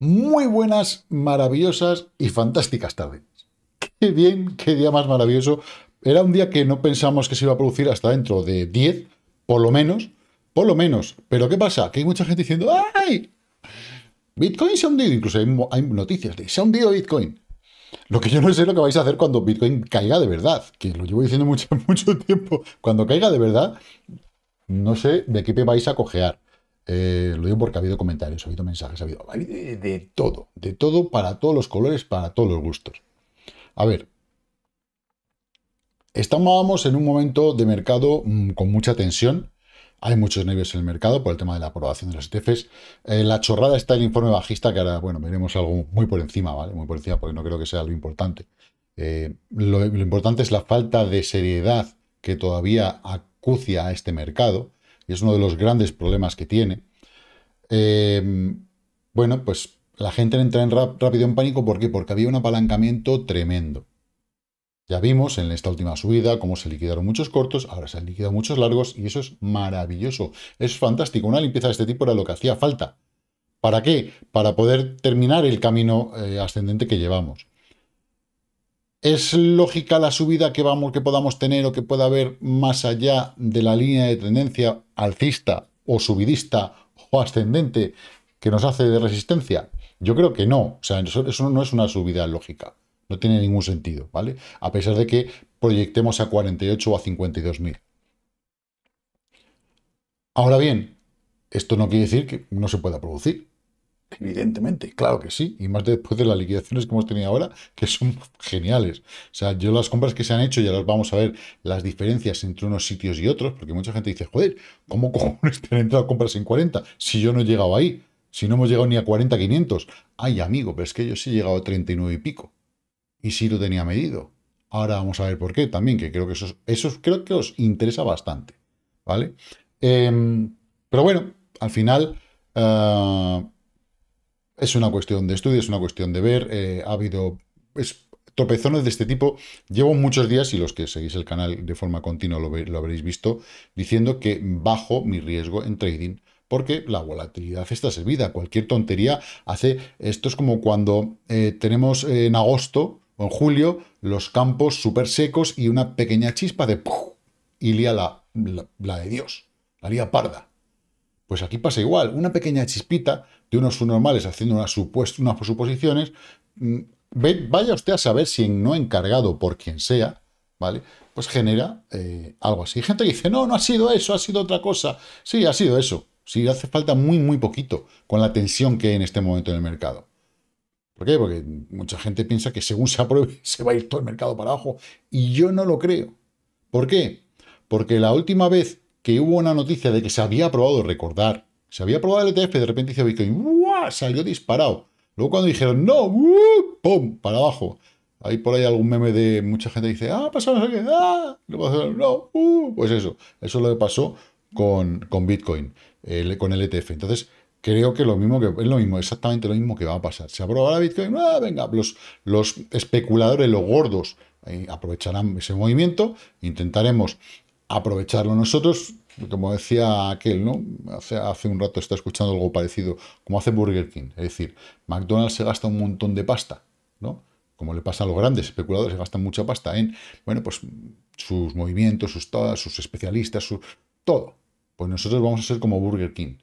Muy buenas, maravillosas y fantásticas tardes. Qué bien, qué día más maravilloso. Era un día que no pensamos que se iba a producir hasta dentro de 10, por lo menos, por lo menos. Pero ¿qué pasa? Que hay mucha gente diciendo, ¡ay! Bitcoin se ha hundido, incluso hay, noticias de, se ha hundido Bitcoin. Lo que yo no sé es lo que vais a hacer cuando Bitcoin caiga de verdad, que lo llevo diciendo mucho, mucho tiempo. Cuando caiga de verdad, no sé de qué vais a cojear. Eh, lo digo porque ha habido comentarios, ha habido mensajes, ha habido, de, todo, de todo, para todos los colores, para todos los gustos. A ver, estamos en un momento de mercado mm, con mucha tensión. Hay muchos nervios en el mercado por el tema de la aprobación de los ETFs. Eh, la chorrada está el informe bajista, que ahora, bueno, veremos algo muy por encima, ¿vale? Muy por encima, porque no creo que sea lo importante. Eh, lo importante es la falta de seriedad que todavía acucia a este mercado y es uno de los grandes problemas que tiene, eh, bueno, pues la gente entra en rápido en pánico. ¿Por qué? Porque había un apalancamiento tremendo. Ya vimos en esta última subida cómo se liquidaron muchos cortos, ahora se han liquidado muchos largos y eso es maravilloso. Es fantástico. Una limpieza de este tipo era lo que hacía falta. ¿Para qué? Para poder terminar el camino eh, ascendente que llevamos. ¿Es lógica la subida que, vamos, que podamos tener o que pueda haber más allá de la línea de tendencia alcista o subidista o ascendente que nos hace de resistencia? Yo creo que no. O sea, eso, no es una subida lógica. No tiene ningún sentido, ¿vale? A pesar de que proyectemos a 48 o a 52.000. Ahora bien, esto no quiere decir que no se pueda producir. Evidentemente, claro que sí, y más después de las liquidaciones que hemos tenido ahora, que son geniales. O sea, yo las compras que se han hecho, ya las vamos a ver, las diferencias entre unos sitios y otros, porque mucha gente dice, joder, ¿cómo cojones te han entrado compras en 40 si yo no he llegado ahí? Si no hemos llegado ni a 40, 500. Ay, amigo, pero es que yo sí he llegado a 39 y pico. Y sí lo tenía medido. Ahora vamos a ver por qué también, que creo que eso, eso creo que os interesa bastante. ¿Vale? Em, pero bueno, al final... Eh, es una cuestión de estudio, es una cuestión de ver. Eh, ha habido tropezones de este tipo. Llevo muchos días, y los que seguís el canal de forma continua lo, habréis visto, diciendo que bajo mi riesgo en trading porque la volatilidad está servida. Cualquier tontería hace... Esto es como cuando eh, tenemos en agosto o en julio los campos súper secos y una pequeña chispa de... Y lía la, la de Dios, la lía parda. Pues aquí pasa igual, una pequeña chispita de unos subnormales haciendo unas, unas suposiciones. Mm, vaya usted a saber si no encargado por quien sea, ¿vale? Pues genera eh, algo así. Gente que dice, no, no ha sido eso, ha sido otra cosa. Sí, ha sido eso. Sí, hace falta muy, muy poquito con la tensión que hay en este momento en el mercado. ¿Por qué? Porque mucha gente piensa que según se apruebe se va a ir todo el mercado para abajo. Y yo no lo creo. ¿Por qué? Porque la última vez que hubo una noticia de que se había aprobado, recordar, se había aprobado el ETF, de repente hizo Bitcoin, salió disparado. Luego cuando dijeron, no, ¡pum! para abajo. Hay por ahí algún meme de mucha gente que dice, ah, pasó no sé qué, ah, no, uh, pues eso, eso es lo que pasó con, con Bitcoin, con el ETF. Entonces, creo que lo mismo que es lo mismo, exactamente lo mismo que va a pasar. Se aprobará Bitcoin, ah, venga, los, los especuladores, los gordos, aprovecharán ese movimiento, intentaremos aprovecharlo nosotros, como decía aquel, ¿no? Hace, un rato está escuchando algo parecido, como hace Burger King. Es decir, McDonald's se gasta un montón de pasta, ¿no? Como le pasa a los grandes especuladores, se gastan mucha pasta en, bueno, pues sus movimientos, sus, sus especialistas, su, todo. Pues nosotros vamos a ser como Burger King.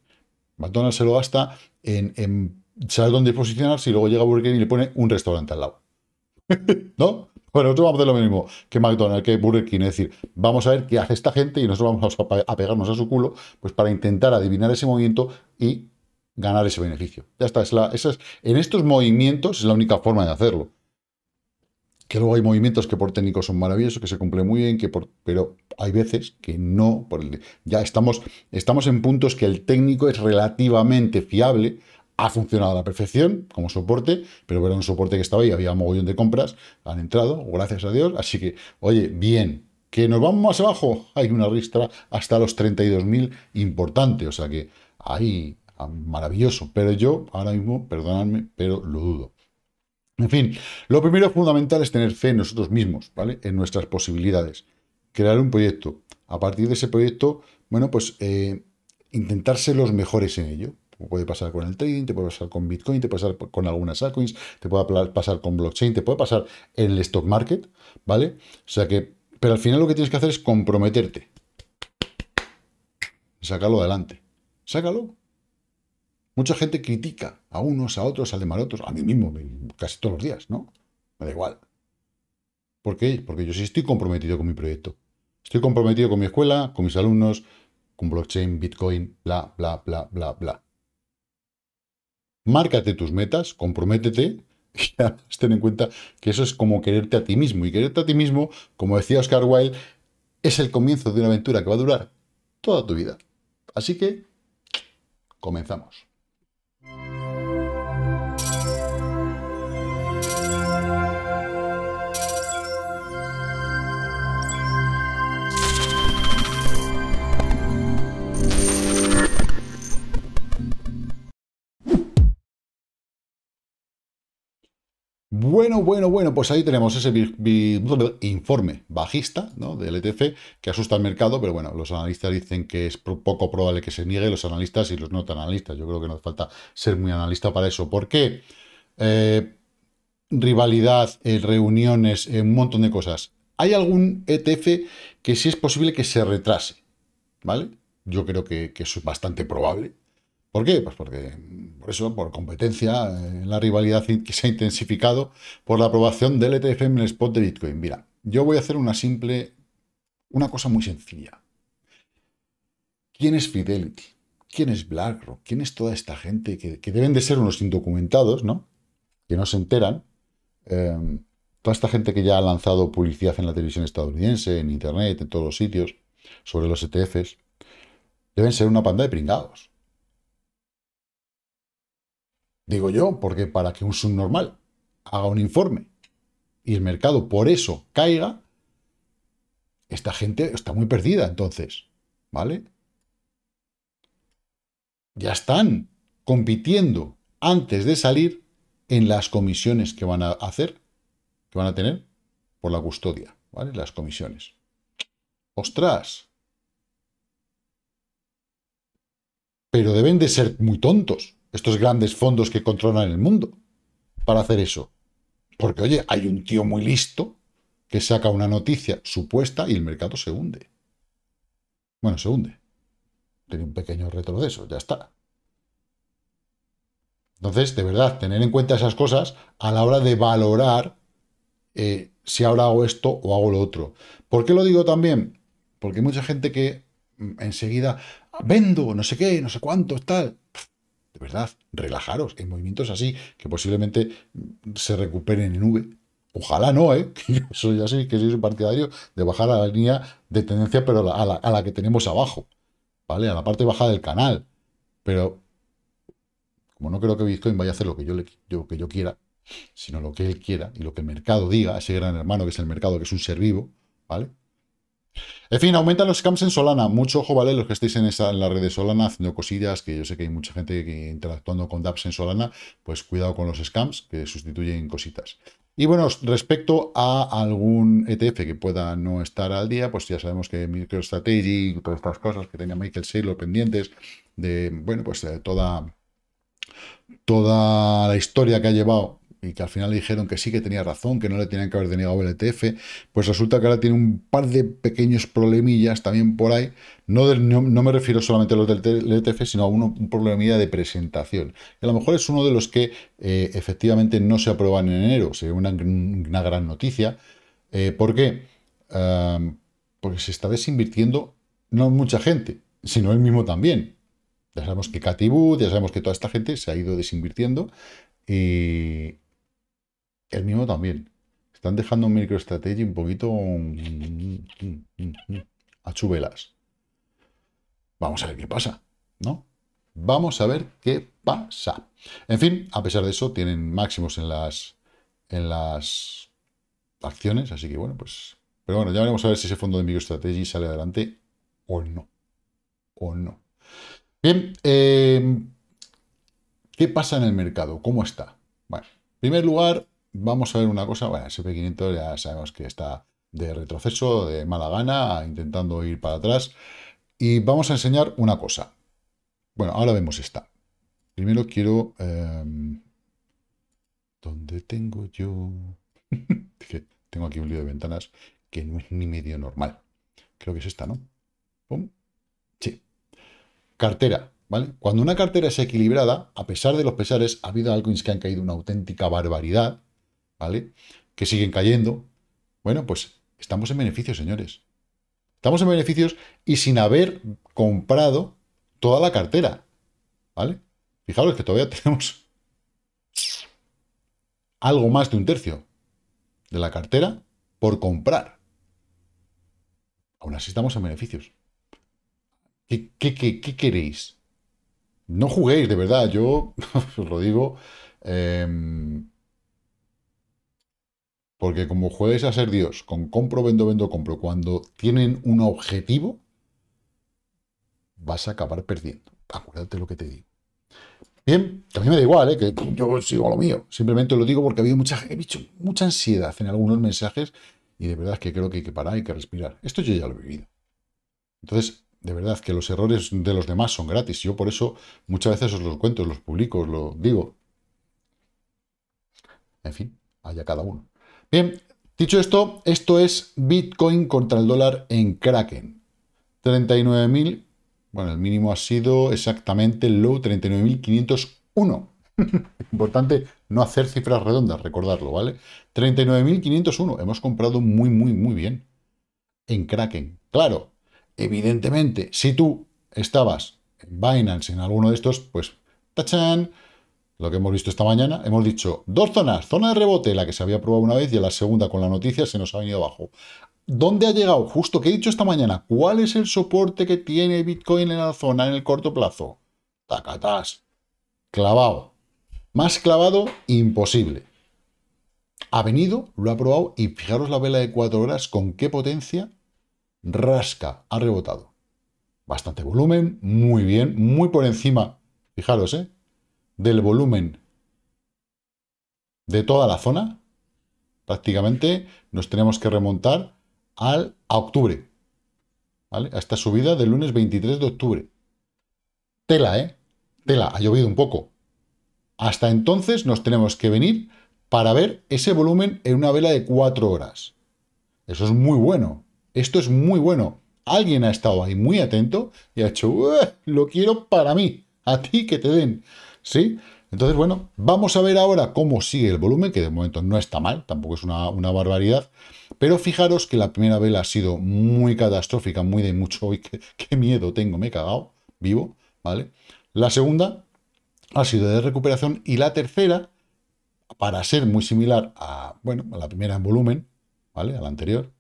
McDonald's se lo gasta en, en saber dónde posicionarse y luego llega Burger King y le pone un restaurante al lado. ¿No? Bueno, nosotros vamos a hacer lo mismo que McDonald's, que Burger King. Es decir, vamos a ver qué hace esta gente y nosotros vamos a pegarnos a su culo pues para intentar adivinar ese movimiento y ganar ese beneficio. Ya está, es la, en estos movimientos es la única forma de hacerlo. Que luego hay movimientos que por técnico son maravillosos, que se cumplen muy bien, que pero hay veces que no. ya estamos, estamos en puntos que el técnico es relativamente fiable ha funcionado a la perfección como soporte, pero era un soporte que estaba ahí, había mogollón de compras, han entrado, gracias a Dios, así que, oye, bien, que nos vamos más abajo, hay una ristra hasta los 32.000 importante, o sea que ahí, ah, maravilloso, pero yo ahora mismo, perdonadme, pero lo dudo. En fin, lo primero fundamental es tener fe en nosotros mismos, ¿vale? En nuestras posibilidades. Crear un proyecto. A partir de ese proyecto, bueno, pues eh, los mejores en ello puede pasar con el trading, te puede pasar con Bitcoin, te puede pasar con algunas altcoins, te puede pasar con blockchain, te puede pasar en el stock market, ¿vale? O sea que, pero al final lo que tienes que hacer es comprometerte. Sácalo adelante. Sácalo. Mucha gente critica a unos, a otros, a otros, a mí mismo, casi todos los días, ¿no? Me da igual. ¿Por qué? Porque yo sí estoy comprometido con mi proyecto. Estoy comprometido con mi escuela, con mis alumnos, con blockchain, Bitcoin, bla, bla, bla, bla, bla. Márcate tus metas, comprométete, y ten en cuenta que eso es como quererte a ti mismo. Y quererte a ti mismo, como decía Oscar Wilde, es el comienzo de una aventura que va a durar toda tu vida. Así que, comenzamos. Bueno, bueno, bueno, pues ahí tenemos ese informe bajista ¿no? del ETF que asusta al mercado, pero bueno, los analistas dicen que es poco probable que se niegue, los analistas y los no tan analistas. Yo creo que no hace falta ser muy analista para eso. ¿Por qué? Eh, rivalidad, eh, reuniones, eh, un montón de cosas. Hay algún ETF que sí es posible que se retrase, ¿vale? Yo creo que, que eso es bastante probable, ¿Por qué? Pues porque, por eso, por competencia, la rivalidad que se ha intensificado por la aprobación del ETF en el spot de Bitcoin. Mira, yo voy a hacer una simple, una cosa muy sencilla. ¿Quién es Fidelity? ¿Quién es BlackRock? ¿Quién es toda esta gente que, deben de ser unos indocumentados, ¿no? Que no se enteran. Em, toda esta gente que ya ha lanzado publicidad en la televisión estadounidense, en Internet, en todos los sitios, sobre los ETFs, deben ser una panda de pringados Digo yo, porque para que un subnormal haga un informe y el mercado por eso caiga, esta gente está muy perdida entonces, ¿vale? Ya están compitiendo antes de salir en las comisiones que van a hacer, que van a tener por la custodia, ¿vale? Las comisiones. ¡Ostras! Pero deben de ser muy tontos estos grandes fondos que controlan el mundo para hacer eso. Porque, oye, hay un tío muy listo que saca una noticia supuesta y el mercado se hunde. Bueno, se hunde. Tiene un pequeño de eso, ya está. Entonces, de verdad, tener en cuenta esas cosas a la hora de valorar eh, si ahora hago esto o hago lo otro. ¿Por qué lo digo también? Porque hay mucha gente que mm, enseguida ah, vendo, no sé qué, no sé cuánto, tal de verdad, relajaros en movimientos así, que posiblemente se recuperen en nube. Ojalá no, ¿eh? Eso ya sé que soy un partidario de bajar a la línea de tendencia, pero a la, que tenemos abajo, ¿vale? A la parte baja del canal. Pero, como no creo que Bitcoin vaya a hacer lo que yo, que yo quiera, sino lo que él quiera y lo que el mercado diga, ese gran hermano que es el mercado, que es un ser vivo, ¿vale? En fin, aumentan los scams en Solana. Mucho ojo, ¿vale? Los que estéis en, esa, en la red de Solana haciendo cosillas, que yo sé que hay mucha gente que interactuando con dApps en Solana, pues cuidado con los scams que sustituyen cositas. Y bueno, respecto a algún ETF que pueda no estar al día, pues ya sabemos que MicroStrategy y todas estas cosas que tenía Michael Saylor pendientes de, bueno, pues toda, toda la historia que ha llevado y que al final le dijeron que sí que tenía razón, que no le tenían que haber denegado el ETF, pues resulta que ahora tiene un par de pequeños problemillas también por ahí. No, no, me refiero solamente a los del ETF, e sino a un problemilla de presentación. a lo mejor es uno de los que eh, efectivamente no se aprueban en enero. Sería una, una gran noticia. Eh, ¿Por qué? porque se está desinvirtiendo no mucha gente, sino el mismo también. Ya sabemos que Catibú, ya sabemos que toda esta gente se ha ido desinvirtiendo y, el mismo también. Están dejando un MicroStrategy un poquito... A chuvelas. Vamos a ver qué pasa, ¿no? Vamos a ver qué pasa. En fin, a pesar de eso, tienen máximos en las, en las acciones, así que bueno, pues... Pero bueno, ya veremos a ver si ese fondo de MicroStrategy sale adelante o no. O no. Bien, eh, ¿qué pasa en el mercado? ¿Cómo está? Bueno, en primer lugar, vamos a ver una cosa, bueno, SP500 ya sabemos que está de retroceso, de mala gana, intentando ir para atrás. Y vamos a enseñar una cosa. Bueno, ahora vemos esta. Primero quiero... Em, ¿Dónde tengo yo? tengo aquí un lío de ventanas que no es ni medio normal. Creo que es esta, ¿no? ¿Pum? Sí. Cartera, ¿vale? Cuando una cartera es equilibrada, a pesar de los pesares, ha habido en que han caído una auténtica barbaridad ¿vale? Que siguen cayendo. Bueno, pues estamos en beneficios, señores. Estamos en beneficios y sin haber comprado toda la cartera, ¿vale? Fijaros que todavía tenemos algo más de un tercio de la cartera por comprar. Aún así estamos en beneficios. ¿Qué, qué, qué, queréis? No juguéis, de verdad. Yo os lo digo. Em, porque como juegues a ser Dios con compro, vendo, vendo, compro, cuando tienen un objetivo, vas a acabar perdiendo. Acuérdate lo que te digo. Bien, también a mí me da igual, ¿eh? que yo sigo lo mío. Simplemente lo digo porque habido mucha, he visto mucha ansiedad en algunos mensajes y de verdad que creo que hay que parar, hay que respirar. Esto yo ya lo he vivido. Entonces, de verdad que los errores de los demás son gratis. Yo por eso muchas veces os los cuento, los publico, os lo digo. En fin, haya cada uno. Bien, dicho esto, esto es Bitcoin contra el dólar en Kraken. 39.000, bueno, el mínimo ha sido exactamente el low 39.501. Importante no hacer cifras redondas, recordarlo, ¿vale? 39.501, hemos comprado muy, muy, muy bien en Kraken. Claro, evidentemente, si tú estabas en Binance en alguno de estos, pues tachan, lo que hemos visto esta mañana, hemos dicho dos zonas, zona de rebote, la que se había probado una vez y la segunda con la noticia se nos ha venido abajo. ¿Dónde ha llegado? Justo que he dicho esta mañana, ¿cuál es el soporte que tiene Bitcoin en la zona en el corto plazo? Tacatás. Clavado. Más clavado, imposible. Ha venido, lo ha probado y fijaros la vela de 4 horas con qué potencia rasca, ha rebotado. Bastante volumen, muy bien, muy por encima. Fijaros, ¿eh? del volumen de toda la zona, prácticamente nos tenemos que remontar al, a octubre, ¿vale? A esta subida del lunes 23 de octubre. Tela, ¿eh? Tela, ha llovido un poco. Hasta entonces nos tenemos que venir para ver ese volumen en una vela de 4 horas. Eso es muy bueno. Esto es muy bueno. Alguien ha estado ahí muy atento y ha hecho, lo quiero para mí, a ti que te den. ¿sí? Entonces, bueno, vamos a ver ahora cómo sigue el volumen, que de momento no está mal, tampoco es una, barbaridad, pero fijaros que la primera vela ha sido muy catastrófica, muy de mucho, hoy qué, miedo tengo, me he cagado, vivo, ¿vale? La segunda ha sido de recuperación y la tercera, para ser muy similar a, bueno, a la primera en volumen, ¿vale? A la anterior,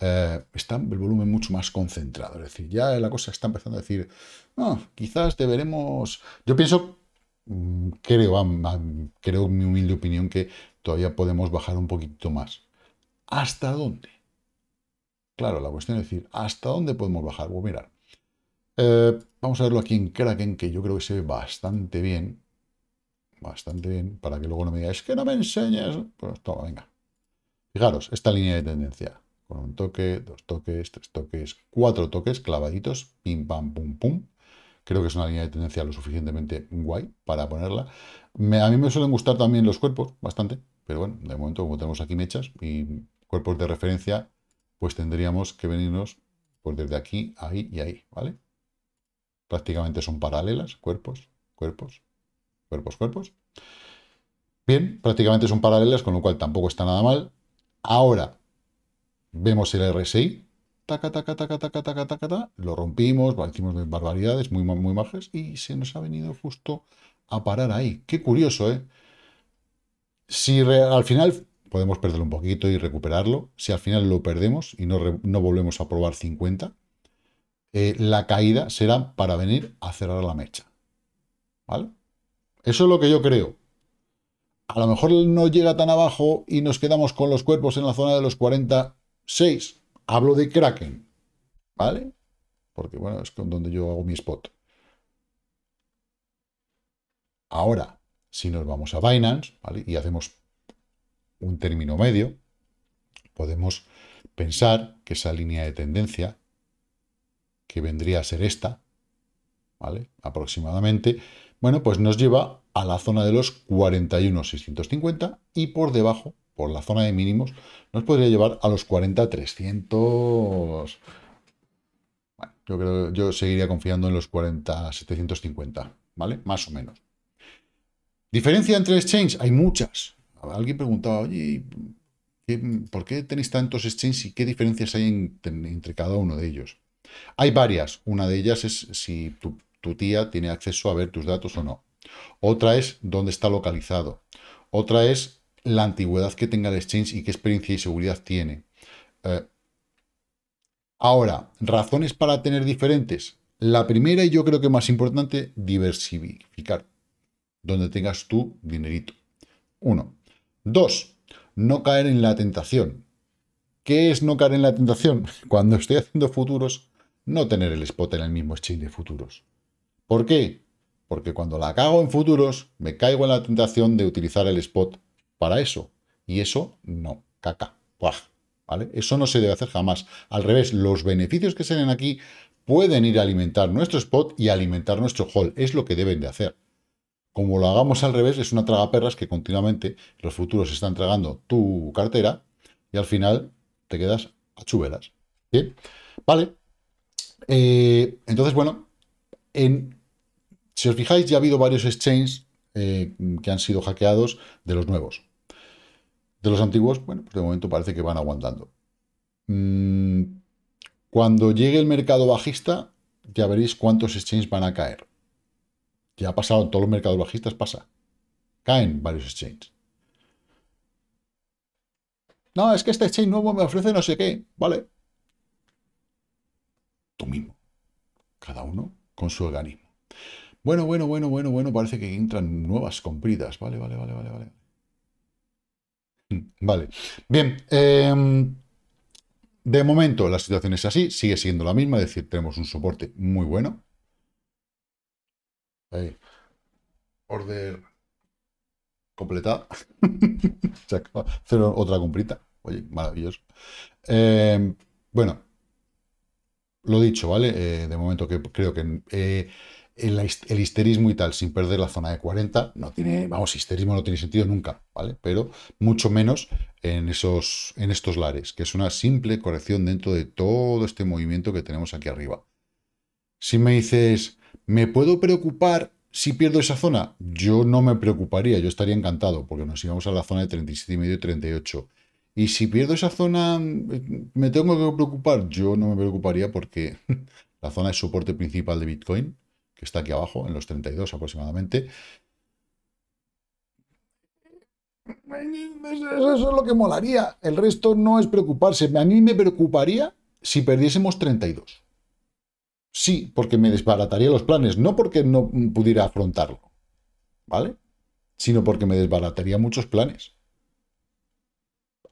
eh, está el volumen mucho más concentrado. Es decir, ya la cosa está empezando a decir, no, ah, quizás deberemos... Yo pienso creo, creo mi humilde opinión, que todavía podemos bajar un poquito más. ¿Hasta dónde? Claro, la cuestión es decir, ¿hasta dónde podemos bajar? Pues mirar, eh, vamos a verlo aquí en Kraken, que yo creo que se ve bastante bien. Bastante bien, para que luego no me digáis, que no me enseñes. Pues toma, venga. Fijaros, esta línea de tendencia. Con un toque, dos toques, tres toques, cuatro toques clavaditos, pim, pam, pum, pum. Creo que es una línea de tendencia lo suficientemente guay para ponerla. a mí me suelen gustar también los cuerpos, bastante. Pero bueno, de momento, como tenemos aquí mechas y cuerpos de referencia, pues tendríamos que venirnos pues, desde aquí, ahí y ahí, ¿vale? Prácticamente son paralelas, cuerpos, cuerpos, cuerpos, cuerpos. Bien, prácticamente son paralelas, con lo cual tampoco está nada mal. Ahora, vemos el RSI, taca, taca, taca, taca, taca, lo rompimos, hicimos barbaridades muy, muy y se nos ha venido justo a parar ahí. Qué curioso, ¿eh? Si al final podemos perderlo un poquito y recuperarlo, si al final lo perdemos y no, no volvemos a probar 50, eh, la caída será para venir a cerrar la mecha. ¿Vale? Eso es lo que yo creo. A lo mejor no llega tan abajo y nos quedamos con los cuerpos en la zona de los 46, Hablo de Kraken, ¿vale? Porque, bueno, es con donde yo hago mi spot. Ahora, si nos vamos a Binance, ¿vale? Y hacemos un término medio, podemos pensar que esa línea de tendencia, que vendría a ser esta, ¿vale? Aproximadamente, bueno, pues nos lleva a la zona de los 41.650 y por debajo por la zona de mínimos, nos podría llevar a los 40, 300... Bueno, yo, creo, yo seguiría confiando en los 40, 750, ¿vale? Más o menos. ¿Diferencia entre exchanges? Hay muchas. Alguien preguntaba, oye, ¿por qué tenéis tantos exchanges y qué diferencias hay entre, cada uno de ellos? Hay varias. Una de ellas es si tu, tía tiene acceso a ver tus datos o no. Otra es dónde está localizado. Otra es la antigüedad que tenga el exchange y qué experiencia y seguridad tiene. Eh, ahora, razones para tener diferentes. La primera y yo creo que más importante, diversificar, donde tengas tu dinerito. Uno. Dos, no caer en la tentación. ¿Qué es no caer en la tentación? Cuando estoy haciendo futuros, no tener el spot en el mismo exchange de futuros. ¿Por qué? Porque cuando la cago en futuros, me caigo en la tentación de utilizar el spot para eso. Y eso no, caca, ¿vale? Eso no se debe hacer jamás. Al revés, los beneficios que salen aquí pueden ir a alimentar nuestro spot y alimentar nuestro hall. Es lo que deben de hacer. Como lo hagamos al revés, es una traga perras que continuamente los futuros están tragando tu cartera y al final te quedas a chubelas. Vale. Eh, entonces, bueno, en, si os fijáis, ya ha habido varios exchanges eh, que han sido hackeados de los nuevos de los antiguos, bueno, por pues de momento parece que van aguantando. Mm, cuando llegue el mercado bajista, ya veréis cuántos exchanges van a caer. Ya ha pasado en todos los mercados bajistas, pasa. Caen varios exchanges. No, es que este exchange nuevo me ofrece no sé qué. Vale. Tú mismo. Cada uno con su organismo. Bueno, bueno, bueno, bueno, bueno. Parece que entran nuevas compridas. Vale, vale, vale, vale, vale. Vale. Bien. Em, de momento la situación es así, sigue siendo la misma, es decir, tenemos un soporte muy bueno. Ahí. Order completada. Se otra comprita. Oye, maravilloso. Em, bueno, lo dicho, ¿vale? Eh, de momento que creo que eh, el, histerismo y tal, sin perder la zona de 40, no tiene, vamos, histerismo no tiene sentido nunca, ¿vale? Pero mucho menos en, esos, en estos lares, que es una simple corrección dentro de todo este movimiento que tenemos aquí arriba. Si me dices, ¿me puedo preocupar si pierdo esa zona? Yo no me preocuparía, yo estaría encantado, porque nos íbamos a la zona de 37,5 y 38. Y si pierdo esa zona, ¿me tengo que preocupar? Yo no me preocuparía porque la zona es soporte principal de Bitcoin está aquí abajo, en los 32 aproximadamente. Eso es lo que molaría. El resto no es preocuparse. A mí me preocuparía si perdiésemos 32. Sí, porque me desbarataría los planes, no porque no pudiera afrontarlo, ¿vale? Sino porque me desbarataría muchos planes.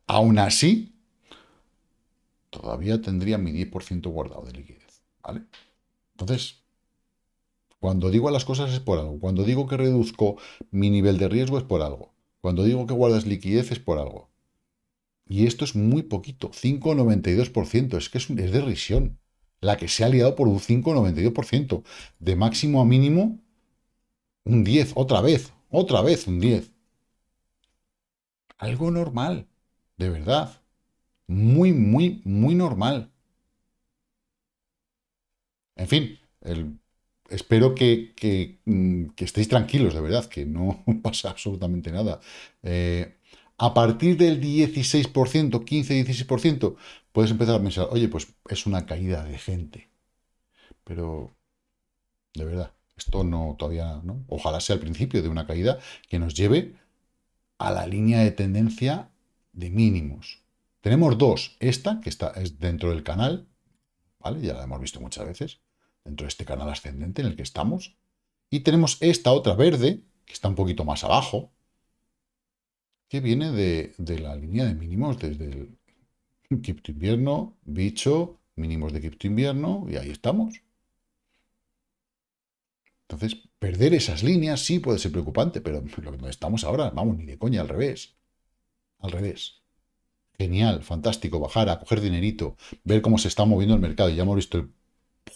Aún así, todavía tendría mi 10% guardado de liquidez, ¿vale? Entonces, cuando digo las cosas es por algo. Cuando digo que reduzco mi nivel de riesgo es por algo. Cuando digo que guardas liquidez es por algo. Y esto es muy poquito, 5,92%. Es que es, es, de risión. La que se ha liado por un 5,92%. De máximo a mínimo, un 10, otra vez, otra vez un 10. Algo normal, de verdad. Muy, muy, muy normal. En fin, el espero mm, que, estéis tranquilos, de verdad, que no pasa absolutamente nada. Eh, a partir del 16%, 15-16%, puedes empezar a pensar, oye, pues es una caída de gente. Pero, de verdad, esto no todavía, ¿no? Ojalá sea el principio de una caída que nos lleve a la línea de tendencia de mínimos. Tenemos dos, esta, que está, es dentro del canal, ¿vale? Ya la hemos visto muchas veces, dentro de este canal ascendente en el que estamos. Y tenemos esta otra verde, que está un poquito más abajo, que viene de, la línea de mínimos desde el cripto invierno, bicho, mínimos de cripto invierno, y ahí estamos. Entonces, perder esas líneas sí puede ser preocupante, pero lo que estamos ahora, vamos, ni de coña, al revés. Al revés. Genial, fantástico, bajar a coger dinerito, ver cómo se está moviendo el mercado. Ya hemos visto el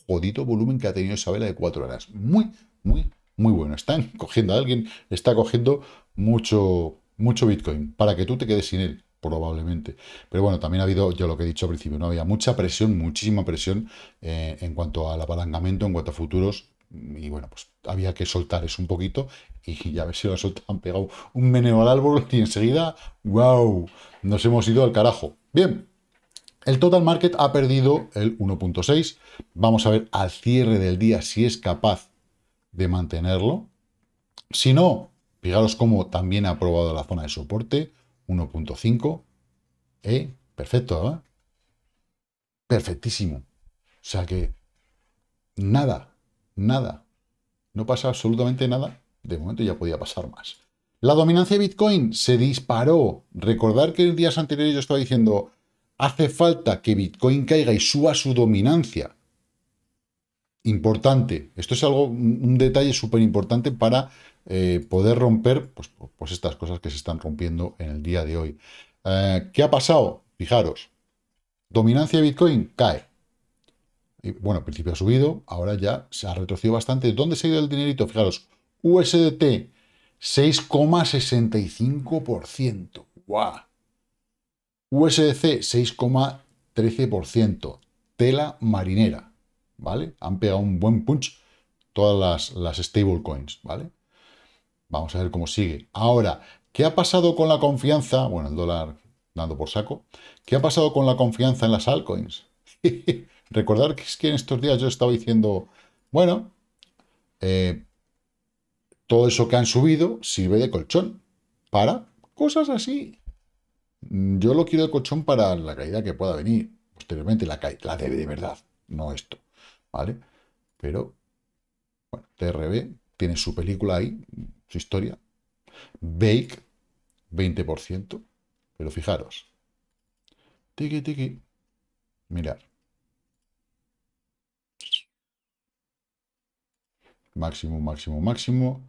jodido volumen que ha tenido esa vela de cuatro horas. Muy, muy, muy bueno. Están cogiendo a alguien, está cogiendo mucho, mucho Bitcoin para que tú te quedes sin él, probablemente. Pero bueno, también ha habido, yo lo que he dicho al principio, no había mucha presión, muchísima presión eh, en cuanto al apalancamiento, en cuanto a futuros. Y bueno, pues había que soltar eso un poquito y ya a ver si lo han pegado un meneo al árbol y enseguida, wow, nos hemos ido al carajo. Bien, el total market ha perdido el 1.6. Vamos a ver al cierre del día si es capaz de mantenerlo. Si no, fijaros cómo también ha probado la zona de soporte, 1.5. Eh, perfecto, ¿verdad? ¿eh? Perfectísimo. O sea que nada, nada. No pasa absolutamente nada. De momento ya podía pasar más. La dominancia de Bitcoin se disparó. Recordar que en días anteriores yo estaba diciendo, hace falta que Bitcoin caiga y suba su dominancia. Importante. Esto es algo, un detalle súper importante para eh, poder romper pues, pues, estas cosas que se están rompiendo en el día de hoy. Eh, ¿Qué ha pasado? Fijaros, dominancia de Bitcoin cae. Y, bueno, al principio ha subido, ahora ya se ha retrocedido bastante. ¿Dónde se ha ido el dinerito? Fijaros, USDT 6,65%. ¡Guau! USDC 6,13%, tela marinera, ¿vale? Han pegado un buen punch todas las, stablecoins, ¿vale? Vamos a ver cómo sigue. Ahora, ¿qué ha pasado con la confianza? Bueno, el dólar dando por saco. ¿Qué ha pasado con la confianza en las altcoins? Recordar que es que en estos días yo estaba diciendo, bueno, eh, todo eso que han subido sirve de colchón para cosas así. Mm, yo lo quiero el colchón para la caída que pueda venir posteriormente, la, la de, verdad, no esto, ¿vale? Pero, bueno, TRB tiene su película ahí, su historia. Bake, 20%, pero fijaros. Tiki, tiki. Mirar. Máximo, máximo, máximo.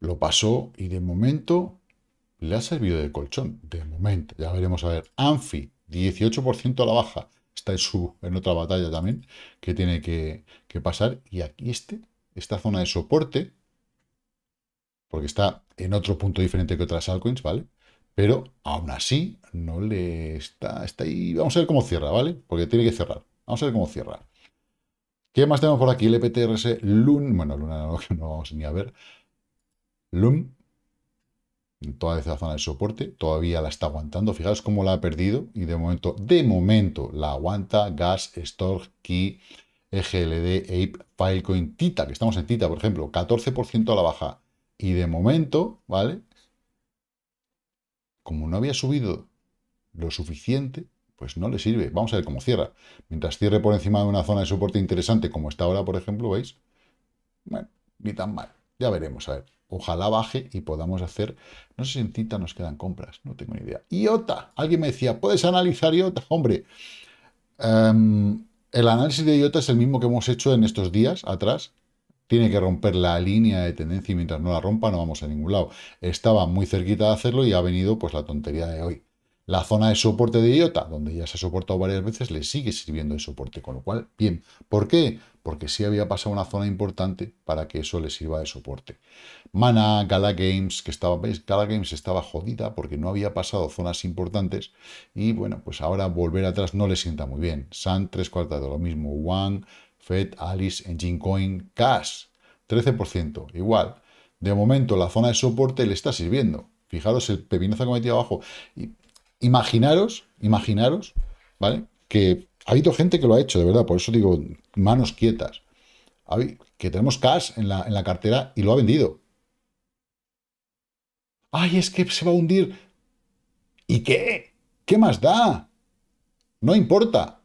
Lo pasó y de momento le ha servido de colchón. De momento, ya veremos a ver. Anfi, 18% a la baja. Está en, su, en otra batalla también que tiene que, pasar. Y aquí este, esta zona de soporte, porque está en otro punto diferente que otras altcoins, ¿vale? Pero aún así no le está, está ahí. Vamos a ver cómo cierra, ¿vale? Porque tiene que cerrar. Vamos a ver cómo cierra. ¿Qué más tenemos por aquí? LPTRS, LUN, bueno, luna no, vamos ni a ver. LUN en toda esa zona de soporte, todavía la está aguantando. Fijaos cómo la ha perdido y de momento, de momento, la aguanta Gas, Storch, Key, EGLD, Ape, Filecoin, Tita, que estamos en Tita, por ejemplo, 14% a la baja. Y de momento, ¿vale? Como no había subido lo suficiente, pues no le sirve. Vamos a ver cómo cierra. Mientras cierre por encima de una zona de soporte interesante, como está ahora, por ejemplo, ¿veis? Bueno, ni tan mal. Ya veremos, a ver. Ojalá baje y podamos hacer... No sé si en cita nos quedan compras, no tengo ni idea. IOTA, alguien me decía, ¿puedes analizar IOTA? Hombre, em, el análisis de IOTA es el mismo que hemos hecho en estos días atrás. Tiene que romper la línea de tendencia y mientras no la rompa no vamos a ningún lado. Estaba muy cerquita de hacerlo y ha venido pues la tontería de hoy. La zona de soporte de IOTA, donde ya se ha soportado varias veces, le sigue sirviendo de soporte, con lo cual, bien. ¿Por qué? Porque sí había pasado una zona importante para que eso le sirva de soporte. Mana, Gala Games, que estaba, Gala Games estaba jodida porque no había pasado zonas importantes y bueno, pues ahora volver atrás no le sienta muy bien. San, tres cuartas de lo mismo. One, Fed, Alice, Engine Coin, Cash, 13%, igual. De momento la zona de soporte le está sirviendo. Fijaros el pepinazo que ha abajo. Y imaginaros, imaginaros, ¿vale? Que ha habido gente que lo ha hecho, de verdad, por eso digo, manos quietas. Que tenemos cash en la, en la cartera y lo ha vendido. ¡Ay, es que se va a hundir! ¿Y qué? ¿Qué más da? No importa.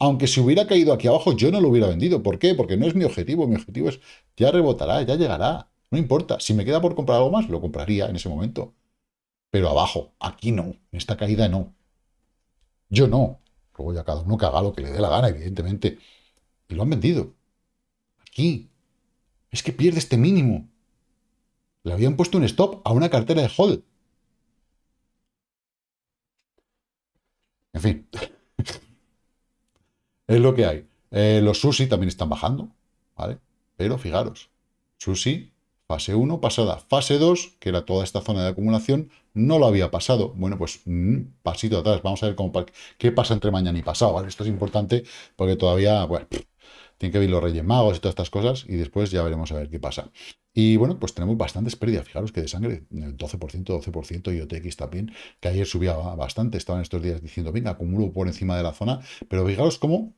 Aunque si hubiera caído aquí abajo, yo no lo hubiera vendido. ¿Por qué? Porque no es mi objetivo. Mi objetivo es, ya rebotará, ya llegará. No importa. Si me queda por comprar algo más, lo compraría en ese momento pero abajo, aquí no, en esta caída no. Yo no. Luego ya cada uno que haga lo que le dé la gana, evidentemente. Y lo han vendido. Aquí. Es que pierde este mínimo. Le habían puesto un stop a una cartera de hold. En fin. es lo que hay. Eh, los sushi también están bajando, ¿vale? Pero fijaros, sushi Fase 1 pasada. Fase 2, que era toda esta zona de acumulación, no lo había pasado. Bueno, pues mm, pasito atrás. Vamos a ver cómo, qué pasa entre mañana y pasado. Esto es importante porque todavía, bueno, tienen que venir los Reyes Magos y todas estas cosas. Y después ya veremos a ver qué pasa. Y bueno, pues tenemos bastantes pérdidas. Fijaros que de sangre, el 12%, 12% y OTX también, que ayer subía bastante. Estaban estos días diciendo, venga, acumulo por encima de la zona. Pero fijaros cómo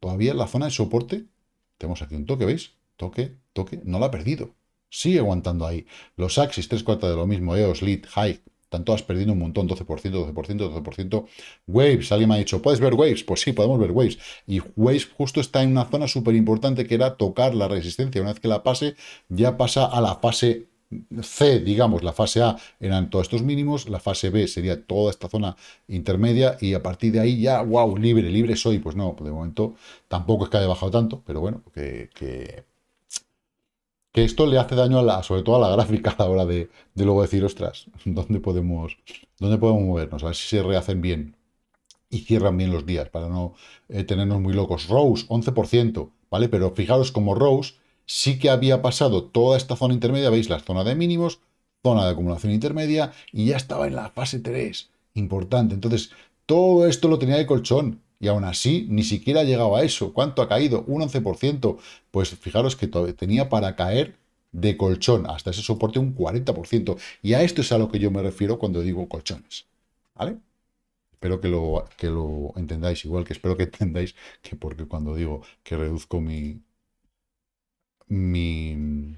todavía la zona de soporte, tenemos aquí un toque, ¿veis? Toque, toque, no la ha perdido. Sigue aguantando ahí. Los Axis, tres cuartas de lo mismo. EOS, eh, Lead, High, Tanto has perdido un montón, 12%, 12%, 12%. Waves, alguien me ha dicho, ¿puedes ver Waves? Pues sí, podemos ver Waves. Y Waves justo está en una zona súper importante que era tocar la resistencia. Una vez que la pase, ya pasa a la fase C, digamos, la fase A eran todos estos mínimos, la fase B sería toda esta zona intermedia y a partir de ahí ya, wow, libre, libre soy. Pues no, de momento tampoco es que haya bajado tanto, pero bueno, que que esto le hace daño a la, sobre todo a la gráfica a la hora de, luego decir, ostras, ¿dónde podemos, ¿dónde podemos movernos? A ver si se rehacen bien y cierran bien los días para no eh, tenernos muy locos. Rose, 11%, ¿vale? Pero fijaros como Rose sí que había pasado toda esta zona intermedia, veis la zona de mínimos, zona de acumulación intermedia y ya estaba en la fase 3, importante. Entonces, todo esto lo tenía de colchón. Y aún así, ni siquiera ha llegado a eso. ¿Cuánto ha caído? Un 11%. Pues fijaros que tenía para caer de colchón hasta ese soporte un 40%. Y a esto es a lo que yo me refiero cuando digo colchones. ¿Vale? Espero que lo, que lo entendáis igual que espero que entendáis que porque cuando digo que reduzco mi, mi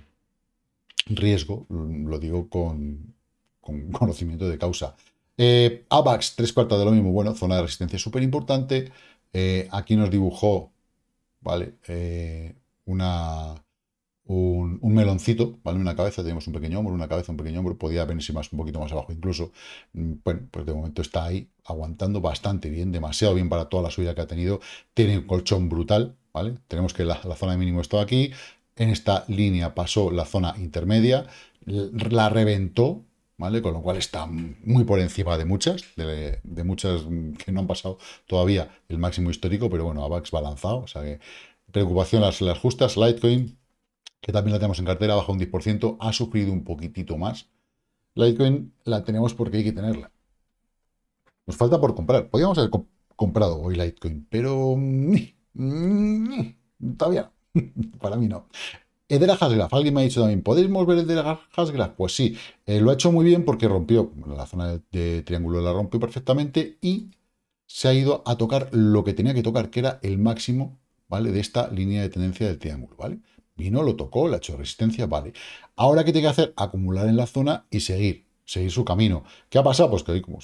riesgo, lo digo con, con conocimiento de causa. Eh, ABAX, tres cuartas de lo mismo. Bueno, zona de resistencia súper importante. Eh, aquí nos dibujó, ¿vale? Eh, una, un, meloncito, ¿vale? Una cabeza, tenemos un pequeño hombro, una cabeza, un pequeño hombro. Podía venirse más, un poquito más abajo incluso. Mm, bueno, pues de momento está ahí aguantando bastante bien, demasiado bien para toda la subida que ha tenido. Tiene un colchón brutal, ¿vale? Tenemos que la, la zona de mínimo está aquí. En esta línea pasó la zona intermedia, la reventó, con lo cual está muy por encima de muchas, de, muchas que no han pasado todavía el máximo histórico, pero bueno, AVAX balanzado, o sea que preocupación las, justas, Litecoin, que también la tenemos en cartera, baja un 10%, ha sufrido un poquitito más. Litecoin la tenemos porque hay que tenerla. Nos falta por comprar. Podríamos haber comprado hoy Litecoin, pero... Mm, mm, todavía Para mí no. Edera ¿Eh, Hasgraph? alguien me ha dicho también, ¿podéis mover Edera Hasgraf? Pues sí, eh, lo ha hecho muy bien porque rompió, la zona de triángulo la rompió perfectamente y se ha ido a tocar lo que tenía que tocar, que era el máximo, ¿vale? De esta línea de tendencia del triángulo, ¿vale? Vino, lo tocó, le ha hecho resistencia, vale. Ahora, ¿qué tiene que hacer? Acumular en la zona y seguir, seguir su camino. ¿Qué ha pasado? Pues que hoy, como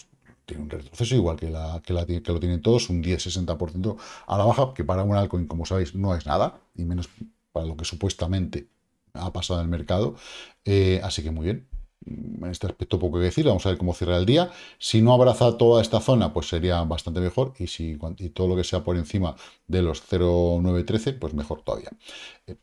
tiene un retroceso igual que, la, que, que lo tienen todos, un 10-60% a la baja, que para un altcoin, como sabéis, no es nada, y menos para lo que supuestamente ha pasado en el mercado. Eh, así que muy bien. En este aspecto poco que decir, vamos a ver cómo cierra el día. Si no abraza toda esta zona, pues sería bastante mejor. Y si todo lo que sea por encima de los 0,913, pues mejor todavía. Eh,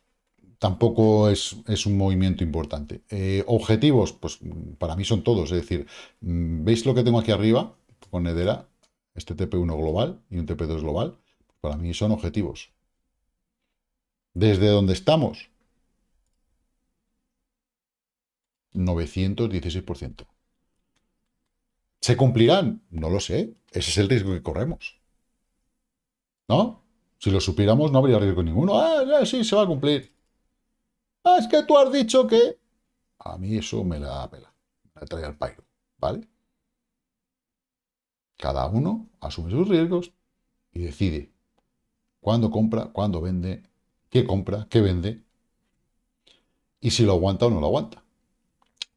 tampoco es, un movimiento importante. Eh, objetivos, pues para mí son todos. Es decir, mm, ¿veis lo que tengo aquí arriba con Edera? Este TP1 global y un TP2 global. Para mí son objetivos desde donde estamos. 916%. ¿Se cumplirán? No lo sé. Ese es el riesgo que corremos. ¿No? Si lo supiéramos, no habría riesgo ninguno. Ah, sí, se va a cumplir. Ah, es que tú has dicho que... A mí eso me la pela. Me la trae al pairo. ¿Vale? Cada uno asume sus riesgos y decide cuándo compra, cuándo vende qué compra, qué vende y si lo aguanta o no lo aguanta.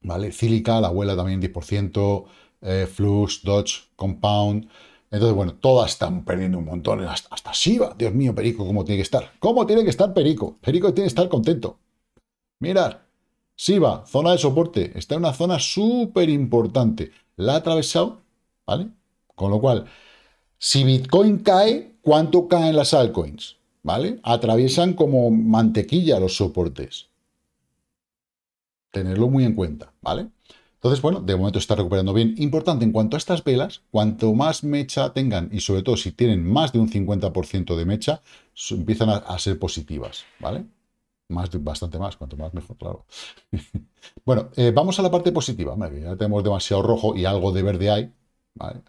¿Vale? Cílica, la abuela también 10%, eh, Flux, Dodge, Compound. Entonces, bueno, todas están perdiendo un montón. Hasta, hasta Dios mío, Perico, ¿cómo tiene que estar? ¿Cómo tiene que estar Perico? Perico tiene que estar contento. Mirad, Siva, zona de soporte, está en una zona súper importante. La ha atravesado, ¿vale? Con lo cual, si Bitcoin cae, ¿cuánto caen las altcoins? ¿vale? Atraviesan como mantequilla los soportes. Tenerlo muy en cuenta, ¿vale? Entonces, bueno, de momento está recuperando bien. Importante, en cuanto a estas velas, cuanto más mecha tengan, y sobre todo si tienen más de un 50% de mecha, empiezan a, ser positivas, ¿vale? Más, bastante más, cuanto más mejor, claro. bueno, eh, vamos a la parte positiva. ya tenemos demasiado rojo y algo de verde hay, ¿vale?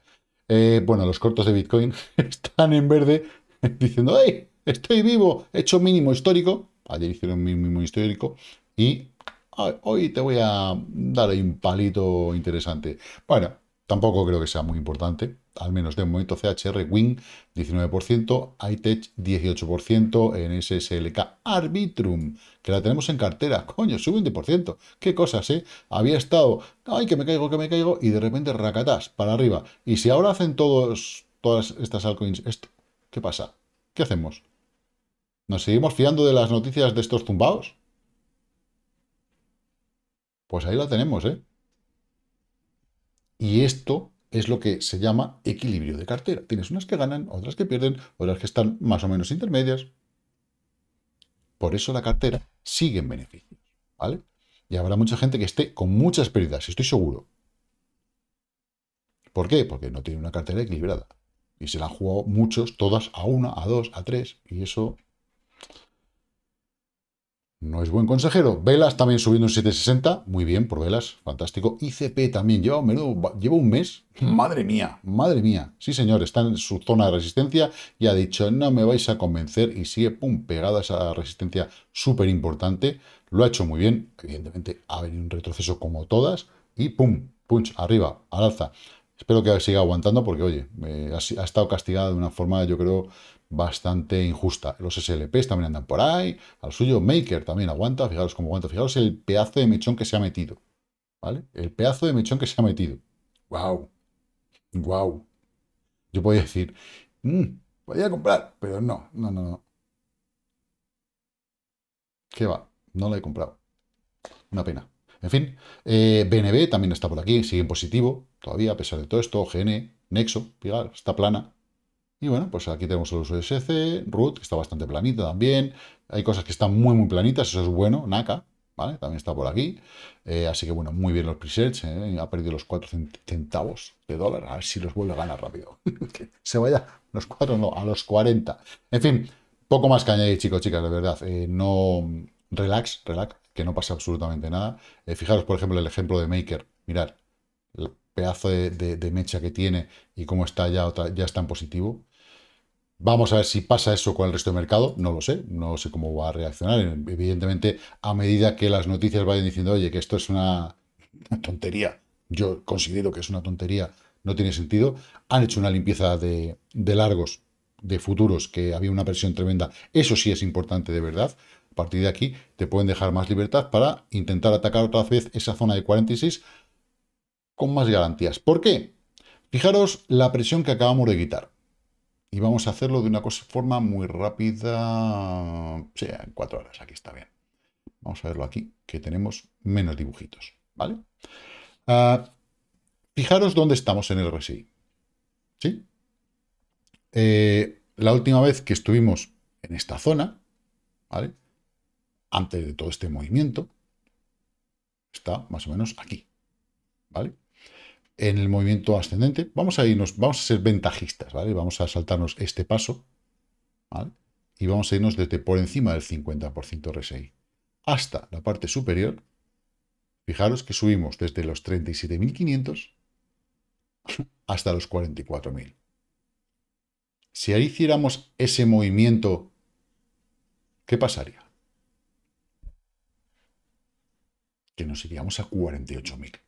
Eh, bueno, los cortos de Bitcoin están en verde diciendo, ¡ay! estoy vivo, hecho mínimo histórico, ayer hicieron mínimo histórico, y hoy te voy a dar ahí un palito interesante. Bueno, tampoco creo que sea muy importante, al menos de un momento CHR WING, 19%, iTech 18%, en SSLK Arbitrum, que la tenemos en cartera, coño, sube 20%, qué cosas, ¿eh? Había estado, ay, que me caigo, que me caigo, y de repente racatás, para arriba. Y si ahora hacen todos, todas estas altcoins, esto, ¿qué pasa? ¿Qué hacemos? ¿Nos seguimos fiando de las noticias de estos zumbaos? Pues ahí la tenemos, ¿eh? Y esto es lo que se llama equilibrio de cartera. Tienes unas que ganan, otras que pierden, otras que están más o menos intermedias. Por eso la cartera sigue en beneficios, ¿vale? Y habrá mucha gente que esté con muchas pérdidas, estoy seguro. ¿Por qué? Porque no tiene una cartera equilibrada. Y se la han jugado muchos, todas, a una, a dos, a tres. Y eso no es buen consejero. Velas también subiendo un 760, muy bien por Velas, fantástico. ICP también, lleva, un mes, madre mía, madre mía. Sí señor, está en su zona de resistencia y ha dicho, no me vais a convencer y sigue, pum, pegada esa resistencia súper importante. Lo ha hecho muy bien, evidentemente ha venido un retroceso como todas y pum, punch, arriba, al alza. Espero que siga aguantando porque, oye, eh, ha, ha, estado castigada de una forma, yo creo, bastante injusta. Los SLPs también andan por ahí, al suyo Maker también aguanta, fijaros cómo aguanta, fijaros el pedazo de mechón que se ha metido, ¿vale? El pedazo de mechón que se ha metido. ¡Guau! ¡Guau! Yo podía decir, ¡Voy mm, a comprar, pero no, no, no, no. ¿Qué va? No lo he comprado. Una pena. En fin, BNB eh, también está por aquí, sigue en positivo todavía, a pesar de todo esto, GN, Nexo, fijaros, está plana, y bueno, pues aquí tenemos el uso SC, root, que está bastante planito también. Hay cosas que están muy, muy planitas, eso es bueno. Naka, ¿vale? También está por aquí. Eh, así que bueno, muy bien los presets. ¿eh? Ha perdido los 4 centavos de dólar. A ver si los vuelve a ganar rápido. que se vaya los 4, no, a los 40. En fin, poco más que añadir, chicos, chicas, de verdad. Eh, no, relax, relax, que no pasa absolutamente nada. fijaros, por ejemplo, el ejemplo de Maker. Mirad, el pedazo de, mecha que tiene y cómo está ya, otra, ya está en positivo. Vamos a ver si pasa eso con el resto del mercado, no lo sé, no sé cómo va a reaccionar. Evidentemente, a medida que las noticias vayan diciendo, oye, que esto es una, tontería, yo considero que es una tontería, no tiene sentido, han hecho una limpieza de, de largos, de futuros, que había una presión tremenda, eso sí es importante de verdad. A partir de aquí te pueden dejar más libertad para intentar atacar otra vez esa zona de 46 con más garantías. ¿Por qué? Fijaros la presión que acabamos de quitar. Y vamos a hacerlo de una cosa, forma muy rápida, sea en cuatro horas, aquí está bien. Vamos a verlo aquí, que tenemos menos dibujitos, ¿vale? Ah, fijaros dónde estamos en el RSI, ¿sí? Eh, la última vez que estuvimos en esta zona, ¿vale? Antes de todo este movimiento, está más o menos aquí, ¿vale? en el movimiento ascendente. Vamos a irnos, vamos a ser ventajistas, ¿vale? Vamos a saltarnos este paso, Y vamos a irnos desde por encima del 50% RSI hasta la parte superior. Fijaros que subimos desde los 37.500 hasta los 44.000. Si ahí hiciéramos ese movimiento, ¿qué pasaría? Que nos iríamos a 48.000.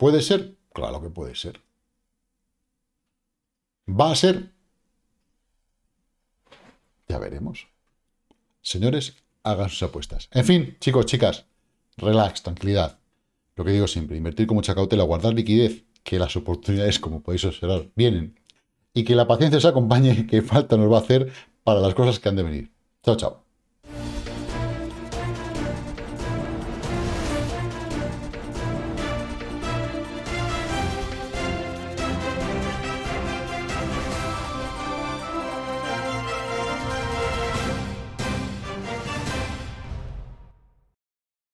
¿Puede ser? Claro que puede ser. ¿Va a ser? Ya veremos. Señores, hagan sus apuestas. En fin, chicos, chicas, relax, tranquilidad. Lo que digo siempre, invertir con mucha cautela, guardar liquidez, que las oportunidades, como podéis observar, vienen. Y que la paciencia os acompañe, que falta nos va a hacer para las cosas que han de venir. Chao, chao.